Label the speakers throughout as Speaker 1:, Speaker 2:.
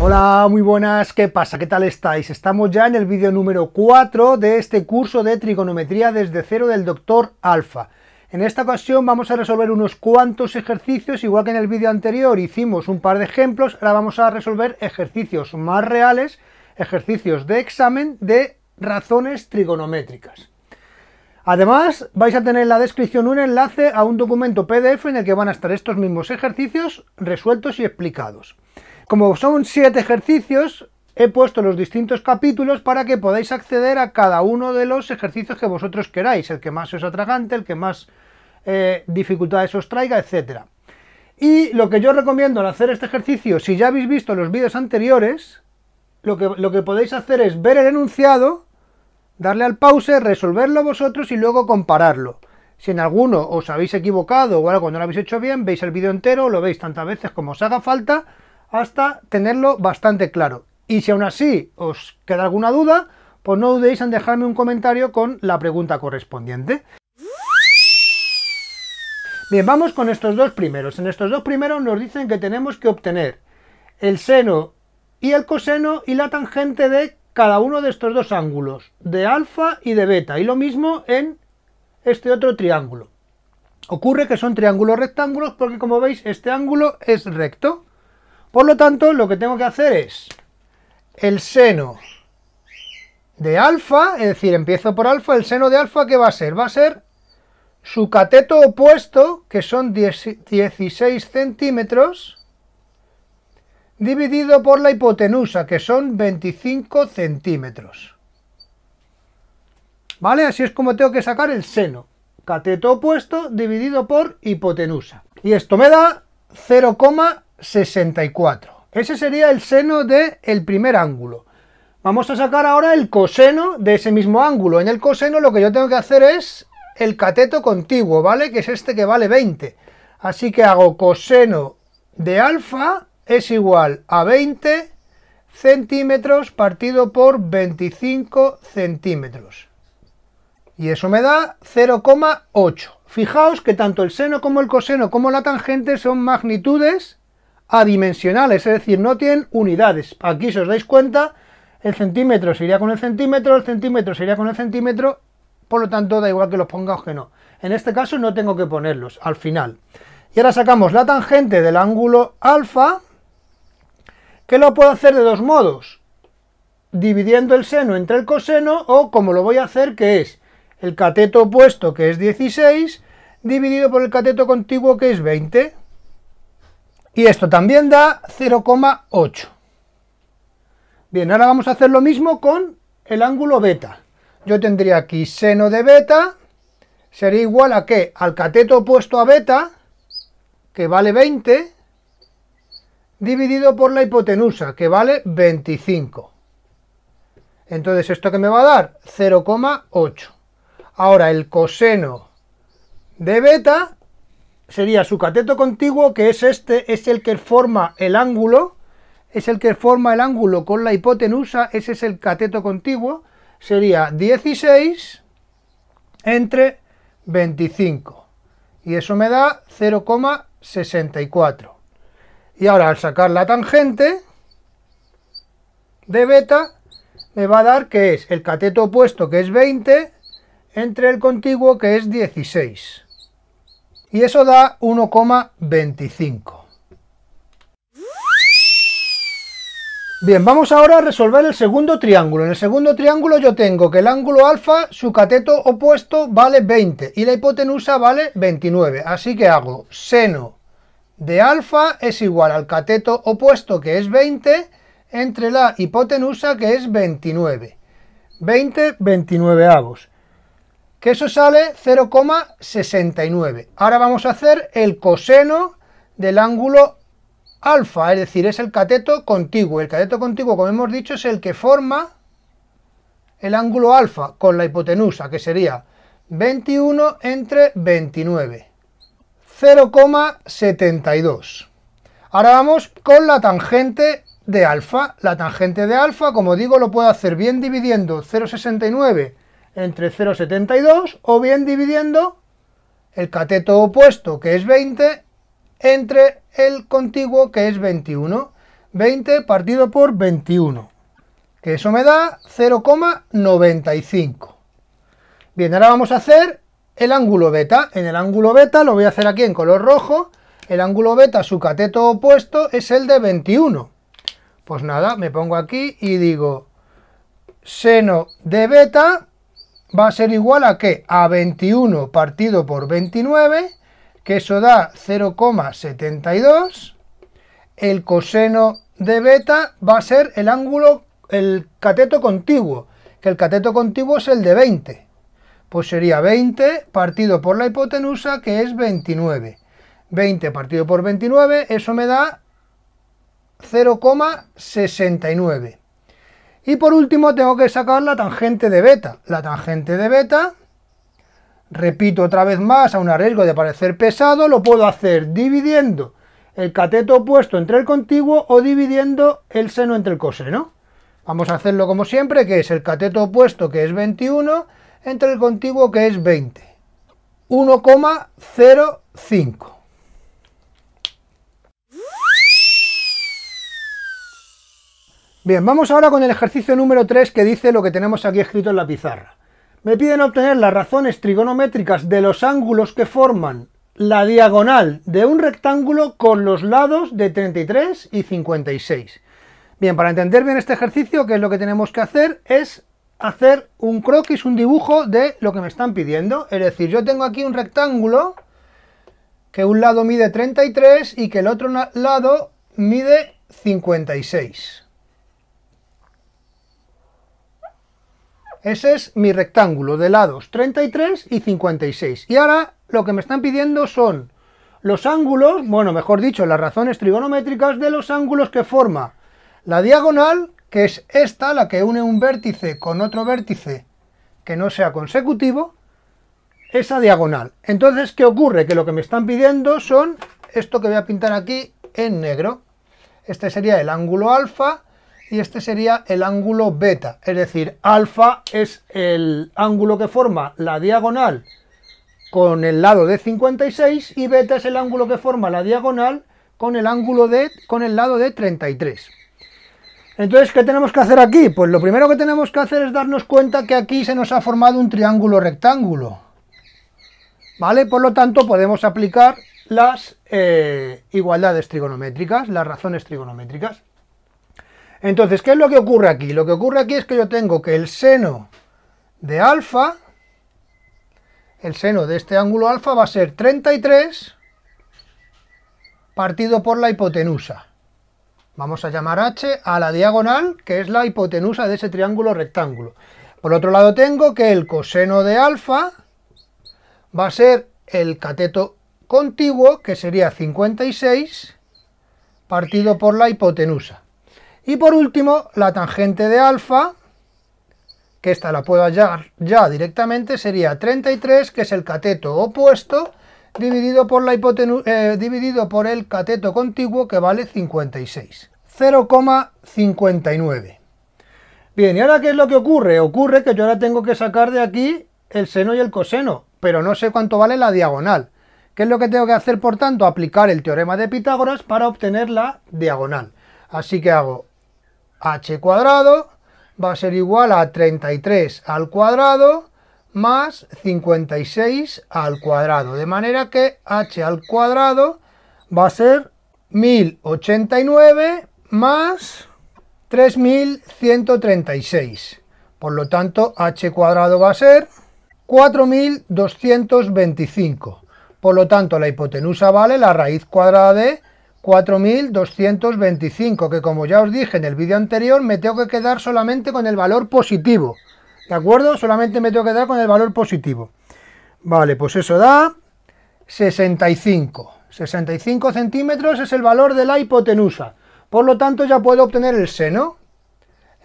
Speaker 1: Hola, muy buenas, ¿qué pasa? ¿Qué tal estáis? Estamos ya en el vídeo número 4 de este curso de trigonometría desde cero del doctor Alfa. En esta ocasión vamos a resolver unos cuantos ejercicios, igual que en el vídeo anterior hicimos un par de ejemplos, ahora vamos a resolver ejercicios más reales, ejercicios de examen de razones trigonométricas. Además, vais a tener en la descripción un enlace a un documento PDF en el que van a estar estos mismos ejercicios resueltos y explicados. Como son siete ejercicios, he puesto los distintos capítulos para que podáis acceder a cada uno de los ejercicios que vosotros queráis, el que más os atragante, el que más eh, dificultades os traiga, etc. Y lo que yo recomiendo al hacer este ejercicio, si ya habéis visto los vídeos anteriores, lo lo que podéis hacer es ver el enunciado darle al pause, resolverlo vosotros y luego compararlo. Si en alguno os habéis equivocado o algo no lo habéis hecho bien, veis el vídeo entero, lo veis tantas veces como os haga falta, hasta tenerlo bastante claro. Y si aún así os queda alguna duda, pues no dudéis en dejarme un comentario con la pregunta correspondiente. Bien, vamos con estos dos primeros. En estos dos primeros nos dicen que tenemos que obtener el seno y el coseno y la tangente de cada uno de estos dos ángulos, de alfa y de beta, y lo mismo en este otro triángulo. Ocurre que son triángulos rectángulos porque como veis este ángulo es recto. Por lo tanto, lo que tengo que hacer es el seno de alfa, es decir, empiezo por alfa, el seno de alfa ¿qué va a ser? Va a ser su cateto opuesto, que son 16 centímetros, dividido por la hipotenusa, que son 25 centímetros. ¿Vale? Así es como tengo que sacar el seno. Cateto opuesto dividido por hipotenusa. Y esto me da 0,64. Ese sería el seno del el primer ángulo. Vamos a sacar ahora el coseno de ese mismo ángulo. En el coseno lo que yo tengo que hacer es el cateto contiguo, ¿vale? Que es este que vale 20. Así que hago coseno de alfa es igual a 20 centímetros partido por 25 centímetros. Y eso me da 0,8. Fijaos que tanto el seno como el coseno como la tangente son magnitudes adimensionales, es decir, no tienen unidades. Aquí, si os dais cuenta, el centímetro sería con el centímetro, el centímetro sería con el centímetro, por lo tanto da igual que los ponga que no. En este caso no tengo que ponerlos al final. Y ahora sacamos la tangente del ángulo alfa, que lo puedo hacer de dos modos, dividiendo el seno entre el coseno o como lo voy a hacer que es el cateto opuesto que es 16 dividido por el cateto contiguo que es 20 y esto también da 0,8. Bien, ahora vamos a hacer lo mismo con el ángulo beta. Yo tendría aquí seno de beta sería igual a que al cateto opuesto a beta que vale 20 dividido por la hipotenusa, que vale 25. Entonces, ¿esto que me va a dar? 0,8. Ahora, el coseno de beta sería su cateto contiguo, que es este, es el que forma el ángulo, es el que forma el ángulo con la hipotenusa, ese es el cateto contiguo, sería 16 entre 25. Y eso me da 0,64. Y ahora al sacar la tangente de beta, me va a dar que es el cateto opuesto, que es 20, entre el contiguo, que es 16. Y eso da 1,25. Bien, vamos ahora a resolver el segundo triángulo. En el segundo triángulo yo tengo que el ángulo alfa, su cateto opuesto, vale 20 y la hipotenusa vale 29. Así que hago seno de alfa es igual al cateto opuesto, que es 20, entre la hipotenusa, que es 29. 20, 29 avos. Que eso sale 0,69. Ahora vamos a hacer el coseno del ángulo alfa, es decir, es el cateto contiguo. El cateto contiguo, como hemos dicho, es el que forma el ángulo alfa con la hipotenusa, que sería 21 entre 29. 0,72. Ahora vamos con la tangente de alfa. La tangente de alfa, como digo, lo puedo hacer bien dividiendo 0,69 entre 0,72 o bien dividiendo el cateto opuesto, que es 20, entre el contiguo, que es 21. 20 partido por 21, que eso me da 0,95. Bien, ahora vamos a hacer el ángulo beta. En el ángulo beta, lo voy a hacer aquí en color rojo, el ángulo beta, su cateto opuesto, es el de 21. Pues nada, me pongo aquí y digo, seno de beta va a ser igual a que a 21 partido por 29, que eso da 0,72. El coseno de beta va a ser el ángulo, el cateto contiguo, que el cateto contiguo es el de 20 pues sería 20 partido por la hipotenusa, que es 29. 20 partido por 29, eso me da 0,69. Y por último tengo que sacar la tangente de beta. La tangente de beta, repito otra vez más, a un arriesgo de parecer pesado, lo puedo hacer dividiendo el cateto opuesto entre el contiguo o dividiendo el seno entre el coseno. Vamos a hacerlo como siempre, que es el cateto opuesto, que es 21, entre el contiguo que es 20. 1,05. Bien, vamos ahora con el ejercicio número 3 que dice lo que tenemos aquí escrito en la pizarra. Me piden obtener las razones trigonométricas de los ángulos que forman la diagonal de un rectángulo con los lados de 33 y 56. Bien, para entender bien este ejercicio, que es lo que tenemos que hacer? Es hacer un croquis, un dibujo de lo que me están pidiendo. Es decir, yo tengo aquí un rectángulo que un lado mide 33 y que el otro lado mide 56. Ese es mi rectángulo de lados 33 y 56. Y ahora lo que me están pidiendo son los ángulos, bueno, mejor dicho, las razones trigonométricas de los ángulos que forma la diagonal que es esta la que une un vértice con otro vértice que no sea consecutivo, esa diagonal. Entonces, ¿qué ocurre? Que lo que me están pidiendo son esto que voy a pintar aquí en negro. Este sería el ángulo alfa y este sería el ángulo beta. Es decir, alfa es el ángulo que forma la diagonal con el lado de 56 y beta es el ángulo que forma la diagonal con el ángulo de con el lado de 33. Entonces, ¿qué tenemos que hacer aquí? Pues lo primero que tenemos que hacer es darnos cuenta que aquí se nos ha formado un triángulo rectángulo. ¿Vale? Por lo tanto, podemos aplicar las eh, igualdades trigonométricas, las razones trigonométricas. Entonces, ¿qué es lo que ocurre aquí? Lo que ocurre aquí es que yo tengo que el seno de alfa, el seno de este ángulo alfa va a ser 33 partido por la hipotenusa. Vamos a llamar h a la diagonal, que es la hipotenusa de ese triángulo rectángulo. Por otro lado tengo que el coseno de alfa va a ser el cateto contiguo, que sería 56, partido por la hipotenusa. Y por último, la tangente de alfa, que esta la puedo hallar ya directamente, sería 33, que es el cateto opuesto dividido por, la eh, dividido por el cateto contiguo que vale 56. 0,59. Bien, ¿y ahora qué es lo que ocurre? Ocurre que yo ahora tengo que sacar de aquí el seno y el coseno, pero no sé cuánto vale la diagonal. ¿Qué es lo que tengo que hacer, por tanto? Aplicar el teorema de Pitágoras para obtener la diagonal. Así que hago h cuadrado va a ser igual a 33 al cuadrado más 56 al cuadrado. De manera que h al cuadrado va a ser 1089 más 3136. Por lo tanto, h cuadrado va a ser 4225. Por lo tanto, la hipotenusa vale la raíz cuadrada de 4225, que como ya os dije en el vídeo anterior, me tengo que quedar solamente con el valor positivo. ¿De acuerdo? Solamente me tengo que dar con el valor positivo. Vale, pues eso da 65. 65 centímetros es el valor de la hipotenusa. Por lo tanto, ya puedo obtener el seno.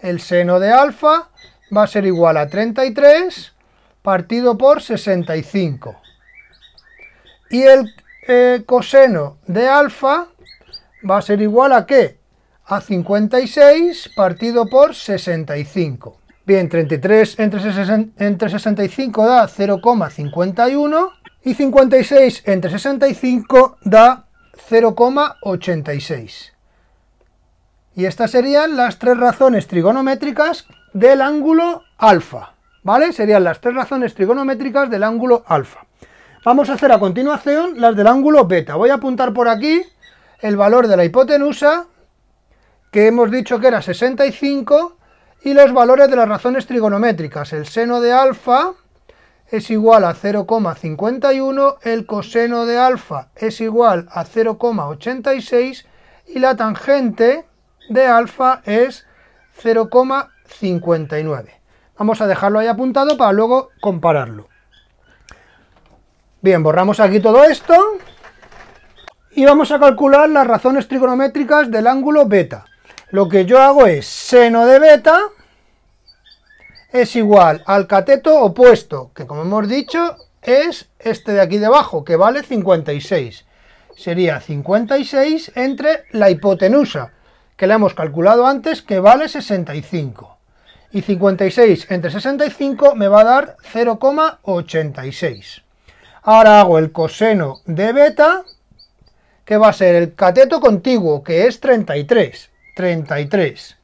Speaker 1: El seno de alfa va a ser igual a 33 partido por 65. Y el eh, coseno de alfa va a ser igual a qué? A 56 partido por 65. Bien, 33 entre, 65 da 0,51 y 56 entre 65 da 0,86. Y estas serían las tres razones trigonométricas del ángulo alfa, ¿vale? Serían las tres razones trigonométricas del ángulo alfa. Vamos a hacer a continuación las del ángulo beta. Voy a apuntar por aquí el valor de la hipotenusa, que hemos dicho que era 65, y los valores de las razones trigonométricas. El seno de alfa es igual a 0,51, el coseno de alfa es igual a 0,86 y la tangente de alfa es 0,59. Vamos a dejarlo ahí apuntado para luego compararlo. Bien, borramos aquí todo esto y vamos a calcular las razones trigonométricas del ángulo beta. Lo que yo hago es seno de beta es igual al cateto opuesto, que como hemos dicho es este de aquí debajo, que vale 56. Sería 56 entre la hipotenusa, que la hemos calculado antes, que vale 65. Y 56 entre 65 me va a dar 0,86. Ahora hago el coseno de beta, que va a ser el cateto contiguo, que es 33. 33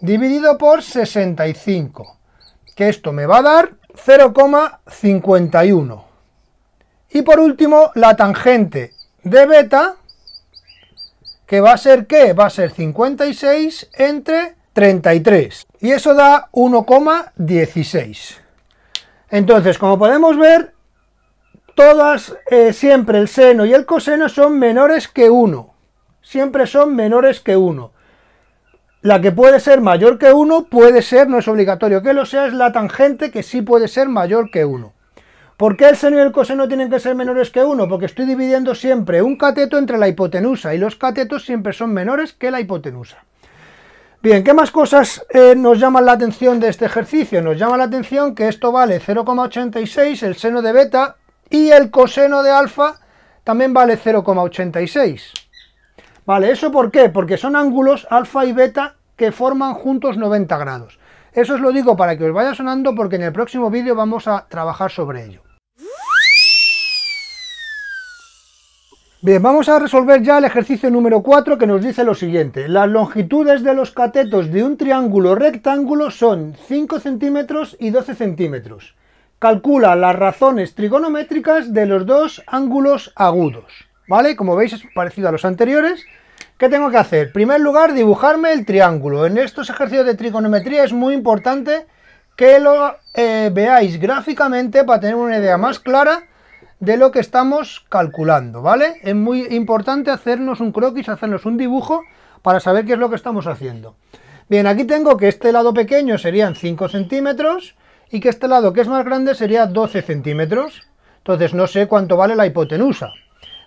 Speaker 1: dividido por 65, que esto me va a dar 0,51. Y por último, la tangente de beta, que va a ser que Va a ser 56 entre 33. Y eso da 1,16. Entonces, como podemos ver, todas, eh, siempre el seno y el coseno son menores que 1. Siempre son menores que 1. La que puede ser mayor que 1 puede ser, no es obligatorio que lo sea, es la tangente que sí puede ser mayor que 1. ¿Por qué el seno y el coseno tienen que ser menores que 1? Porque estoy dividiendo siempre un cateto entre la hipotenusa y los catetos siempre son menores que la hipotenusa. Bien, ¿qué más cosas eh, nos llaman la atención de este ejercicio? Nos llama la atención que esto vale 0,86 el seno de beta y el coseno de alfa también vale 0,86. Vale, ¿eso por qué? Porque son ángulos alfa y beta que forman juntos 90 grados. Eso os lo digo para que os vaya sonando porque en el próximo vídeo vamos a trabajar sobre ello. Bien, vamos a resolver ya el ejercicio número 4 que nos dice lo siguiente. Las longitudes de los catetos de un triángulo rectángulo son 5 centímetros y 12 centímetros. Calcula las razones trigonométricas de los dos ángulos agudos. ¿vale? Como veis es parecido a los anteriores. ¿Qué tengo que hacer? En primer lugar, dibujarme el triángulo. En estos ejercicios de trigonometría es muy importante que lo eh, veáis gráficamente para tener una idea más clara de lo que estamos calculando, ¿vale? Es muy importante hacernos un croquis, hacernos un dibujo para saber qué es lo que estamos haciendo. Bien, aquí tengo que este lado pequeño serían 5 centímetros y que este lado que es más grande sería 12 centímetros. Entonces no sé cuánto vale la hipotenusa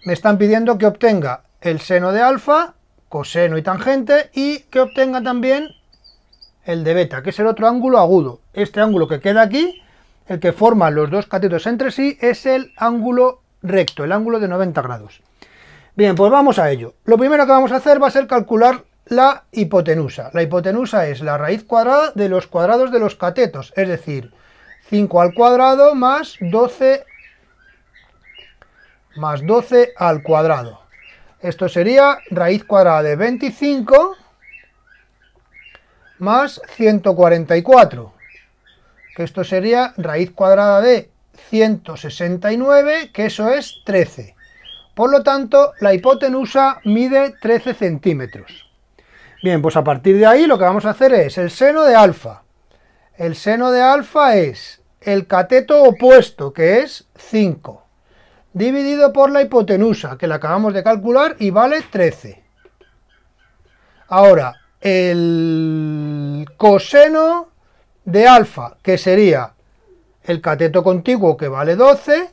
Speaker 1: me están pidiendo que obtenga el seno de alfa, coseno y tangente, y que obtenga también el de beta, que es el otro ángulo agudo. Este ángulo que queda aquí, el que forma los dos catetos entre sí, es el ángulo recto, el ángulo de 90 grados. Bien, pues vamos a ello. Lo primero que vamos a hacer va a ser calcular la hipotenusa. La hipotenusa es la raíz cuadrada de los cuadrados de los catetos, es decir, 5 al cuadrado más 12 más 12 al cuadrado. Esto sería raíz cuadrada de 25 más 144, que esto sería raíz cuadrada de 169, que eso es 13. Por lo tanto, la hipotenusa mide 13 centímetros. Bien, pues a partir de ahí lo que vamos a hacer es el seno de alfa. El seno de alfa es el cateto opuesto, que es 5 dividido por la hipotenusa, que la acabamos de calcular y vale 13. Ahora, el coseno de alfa, que sería el cateto contiguo, que vale 12,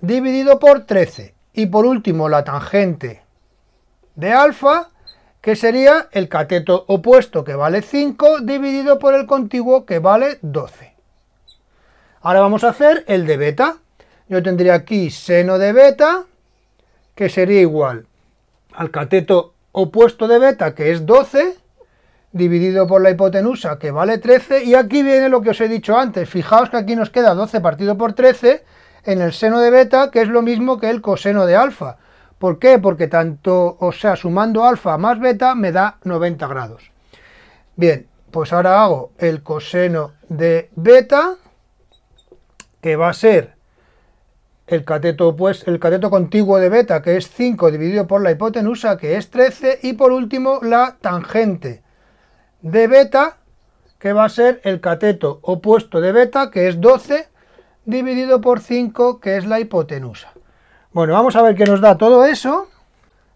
Speaker 1: dividido por 13. Y por último, la tangente de alfa, que sería el cateto opuesto, que vale 5, dividido por el contiguo, que vale 12. Ahora vamos a hacer el de beta yo tendría aquí seno de beta, que sería igual al cateto opuesto de beta, que es 12, dividido por la hipotenusa, que vale 13, y aquí viene lo que os he dicho antes, fijaos que aquí nos queda 12 partido por 13 en el seno de beta, que es lo mismo que el coseno de alfa. ¿Por qué? Porque tanto, o sea, sumando alfa más beta me da 90 grados. Bien, pues ahora hago el coseno de beta, que va a ser el cateto, pues, el cateto contiguo de beta, que es 5 dividido por la hipotenusa, que es 13, y por último la tangente de beta, que va a ser el cateto opuesto de beta, que es 12, dividido por 5, que es la hipotenusa. Bueno, vamos a ver qué nos da todo eso.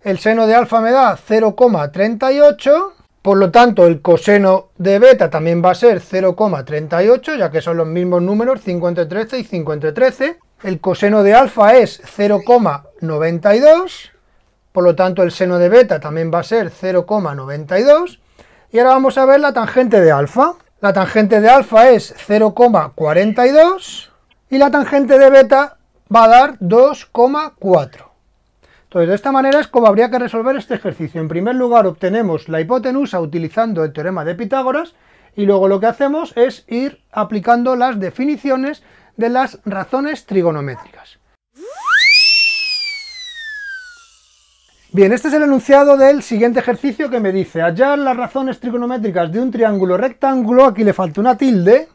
Speaker 1: El seno de alfa me da 0,38, por lo tanto el coseno de beta también va a ser 0,38, ya que son los mismos números, 5 entre 13 y 5 entre 13. El coseno de alfa es 0,92, por lo tanto el seno de beta también va a ser 0,92. Y ahora vamos a ver la tangente de alfa. La tangente de alfa es 0,42 y la tangente de beta va a dar 2,4. Entonces, de esta manera es como habría que resolver este ejercicio. En primer lugar, obtenemos la hipotenusa utilizando el teorema de Pitágoras y luego lo que hacemos es ir aplicando las definiciones de las razones trigonométricas. Bien, este es el enunciado del siguiente ejercicio que me dice hallar las razones trigonométricas de un triángulo rectángulo, aquí le falta una tilde,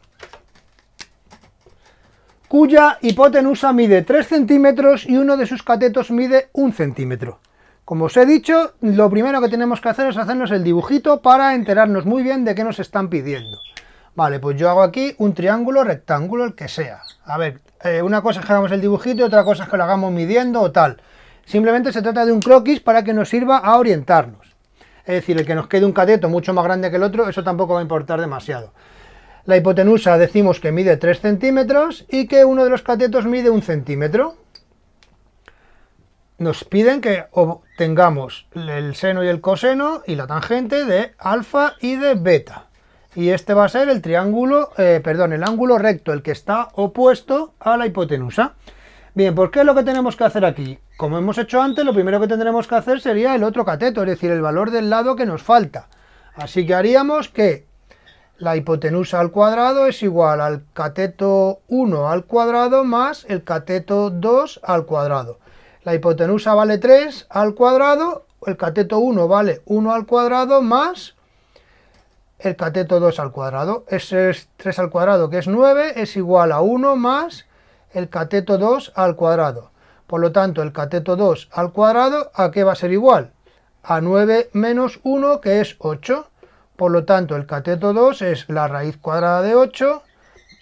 Speaker 1: cuya hipotenusa mide 3 centímetros y uno de sus catetos mide 1 centímetro. Como os he dicho, lo primero que tenemos que hacer es hacernos el dibujito para enterarnos muy bien de qué nos están pidiendo. Vale, pues yo hago aquí un triángulo, rectángulo, el que sea. A ver, eh, una cosa es que hagamos el dibujito y otra cosa es que lo hagamos midiendo o tal. Simplemente se trata de un croquis para que nos sirva a orientarnos. Es decir, el que nos quede un cateto mucho más grande que el otro, eso tampoco va a importar demasiado. La hipotenusa decimos que mide 3 centímetros y que uno de los catetos mide 1 centímetro. Nos piden que obtengamos el seno y el coseno y la tangente de alfa y de beta y este va a ser el triángulo, eh, perdón, el ángulo recto, el que está opuesto a la hipotenusa. Bien, ¿por pues, ¿qué es lo que tenemos que hacer aquí? Como hemos hecho antes, lo primero que tendremos que hacer sería el otro cateto, es decir, el valor del lado que nos falta. Así que haríamos que la hipotenusa al cuadrado es igual al cateto 1 al cuadrado más el cateto 2 al cuadrado. La hipotenusa vale 3 al cuadrado, el cateto 1 vale 1 al cuadrado más el cateto 2 al cuadrado. Ese es 3 al cuadrado, que es 9, es igual a 1 más el cateto 2 al cuadrado. Por lo tanto, el cateto 2 al cuadrado, ¿a qué va a ser igual? A 9 menos 1, que es 8. Por lo tanto, el cateto 2 es la raíz cuadrada de 8,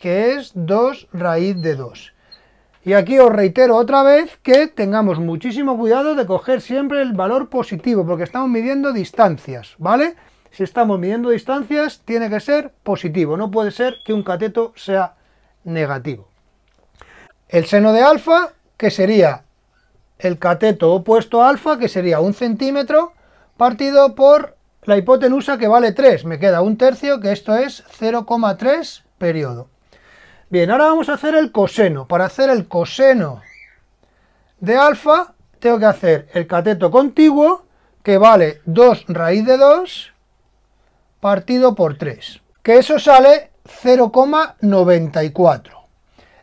Speaker 1: que es 2 raíz de 2. Y aquí os reitero otra vez que tengamos muchísimo cuidado de coger siempre el valor positivo, porque estamos midiendo distancias, ¿vale? si estamos midiendo distancias, tiene que ser positivo. No puede ser que un cateto sea negativo. El seno de alfa, que sería el cateto opuesto a alfa, que sería un centímetro, partido por la hipotenusa, que vale 3. Me queda un tercio, que esto es 0,3 periodo. Bien, ahora vamos a hacer el coseno. Para hacer el coseno de alfa, tengo que hacer el cateto contiguo, que vale 2 raíz de 2, partido por 3, que eso sale 0,94.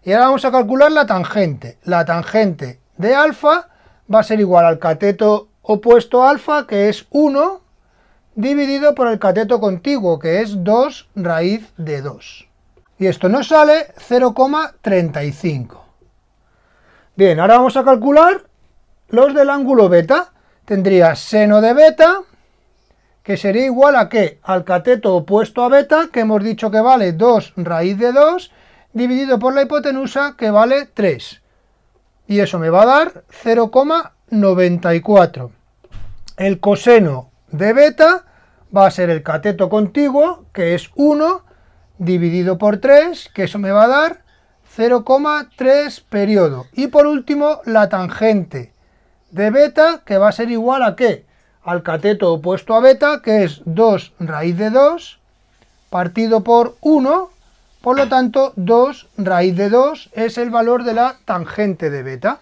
Speaker 1: Y ahora vamos a calcular la tangente. La tangente de alfa va a ser igual al cateto opuesto a alfa, que es 1, dividido por el cateto contiguo, que es 2 raíz de 2. Y esto nos sale 0,35. Bien, ahora vamos a calcular los del ángulo beta. Tendría seno de beta que sería igual a qué? Al cateto opuesto a beta, que hemos dicho que vale 2 raíz de 2, dividido por la hipotenusa, que vale 3. Y eso me va a dar 0,94. El coseno de beta va a ser el cateto contiguo, que es 1, dividido por 3, que eso me va a dar 0,3 periodo. Y por último, la tangente de beta, que va a ser igual a qué? al cateto opuesto a beta, que es 2 raíz de 2 partido por 1, por lo tanto 2 raíz de 2 es el valor de la tangente de beta.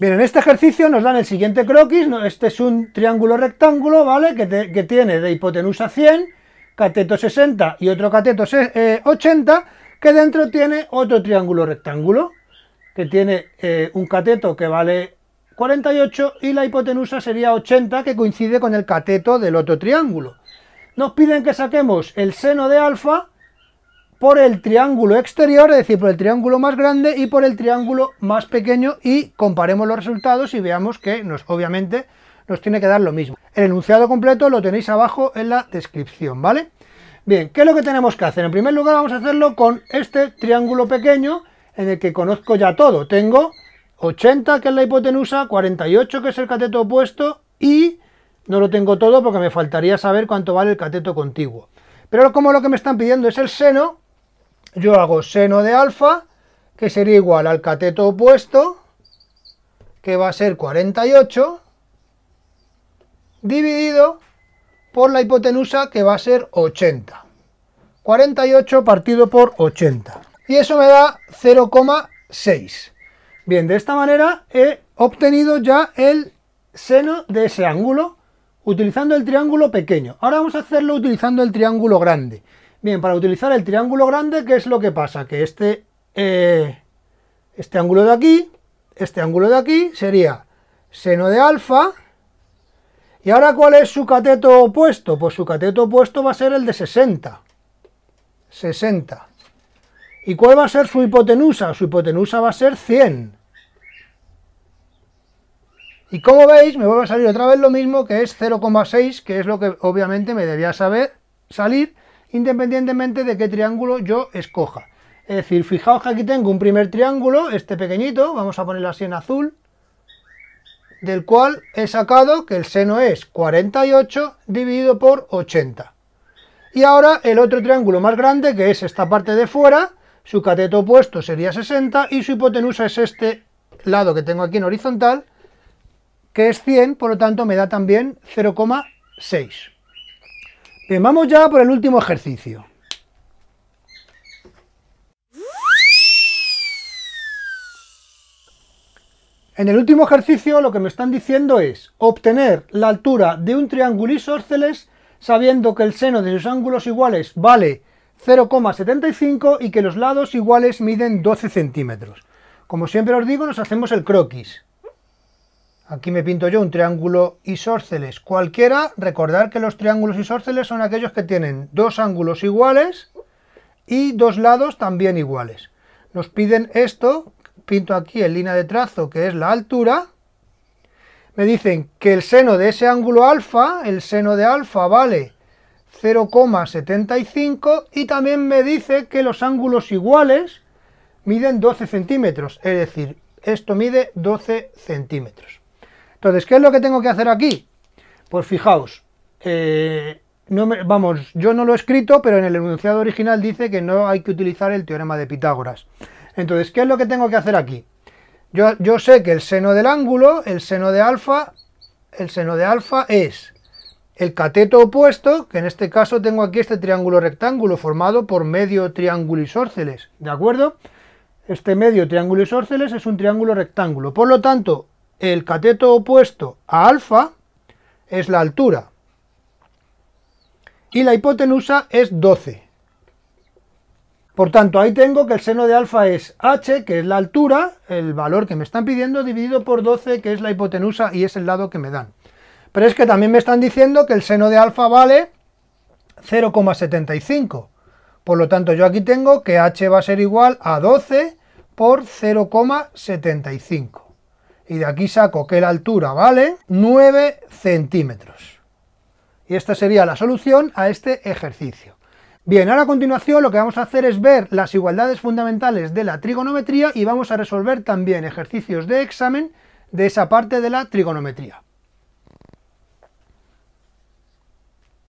Speaker 1: Bien, en este ejercicio nos dan el siguiente croquis, este es un triángulo rectángulo, ¿vale? Que, que tiene de hipotenusa 100, cateto 60 y otro cateto 80, eh, que dentro tiene otro triángulo rectángulo que tiene eh, un cateto que vale 48 y la hipotenusa sería 80 que coincide con el cateto del otro triángulo. Nos piden que saquemos el seno de alfa por el triángulo exterior, es decir, por el triángulo más grande y por el triángulo más pequeño y comparemos los resultados y veamos que nos, obviamente nos tiene que dar lo mismo. El enunciado completo lo tenéis abajo en la descripción, ¿vale? Bien, ¿qué es lo que tenemos que hacer? En primer lugar vamos a hacerlo con este triángulo pequeño en el que conozco ya todo. Tengo 80, que es la hipotenusa, 48, que es el cateto opuesto, y no lo tengo todo porque me faltaría saber cuánto vale el cateto contiguo. Pero como lo que me están pidiendo es el seno, yo hago seno de alfa, que sería igual al cateto opuesto, que va a ser 48, dividido por la hipotenusa, que va a ser 80. 48 partido por 80 y eso me da 0,6. Bien, de esta manera he obtenido ya el seno de ese ángulo utilizando el triángulo pequeño. Ahora vamos a hacerlo utilizando el triángulo grande. Bien, para utilizar el triángulo grande, ¿qué es lo que pasa? Que este, eh, este ángulo de aquí, este ángulo de aquí sería seno de alfa. ¿Y ahora cuál es su cateto opuesto? Pues su cateto opuesto va a ser el de 60. 60. ¿Y cuál va a ser su hipotenusa? Su hipotenusa va a ser 100. Y como veis, me vuelve a salir otra vez lo mismo, que es 0,6, que es lo que obviamente me debía saber salir, independientemente de qué triángulo yo escoja. Es decir, fijaos que aquí tengo un primer triángulo, este pequeñito, vamos a ponerlo así en azul, del cual he sacado que el seno es 48 dividido por 80. Y ahora el otro triángulo más grande, que es esta parte de fuera, su cateto opuesto sería 60 y su hipotenusa es este lado que tengo aquí en horizontal, que es 100, por lo tanto me da también 0,6. Bien, vamos ya por el último ejercicio. En el último ejercicio lo que me están diciendo es obtener la altura de un triángulo isósceles sabiendo que el seno de sus ángulos iguales vale 0,75 y que los lados iguales miden 12 centímetros. Como siempre os digo, nos hacemos el croquis. Aquí me pinto yo un triángulo isórceles cualquiera. Recordar que los triángulos isórceles son aquellos que tienen dos ángulos iguales y dos lados también iguales. Nos piden esto, pinto aquí en línea de trazo que es la altura. Me dicen que el seno de ese ángulo alfa, el seno de alfa vale 0,75 y también me dice que los ángulos iguales miden 12 centímetros, es decir, esto mide 12 centímetros. Entonces, ¿qué es lo que tengo que hacer aquí? Pues fijaos, eh, vamos, yo no lo he escrito, pero en el enunciado original dice que no hay que utilizar el teorema de Pitágoras. Entonces, ¿qué es lo que tengo que hacer aquí? Yo, yo sé que el seno del ángulo, el seno de alfa, el seno de alfa es el cateto opuesto, que en este caso tengo aquí este triángulo rectángulo formado por medio triángulo isórceles, ¿de acuerdo? Este medio triángulo isórceles es un triángulo rectángulo, por lo tanto, el cateto opuesto a alfa es la altura y la hipotenusa es 12. Por tanto, ahí tengo que el seno de alfa es h, que es la altura, el valor que me están pidiendo, dividido por 12, que es la hipotenusa y es el lado que me dan. Pero es que también me están diciendo que el seno de alfa vale 0,75. Por lo tanto, yo aquí tengo que h va a ser igual a 12 por 0,75. Y de aquí saco que la altura vale 9 centímetros. Y esta sería la solución a este ejercicio. Bien, ahora a continuación lo que vamos a hacer es ver las igualdades fundamentales de la trigonometría y vamos a resolver también ejercicios de examen de esa parte de la trigonometría.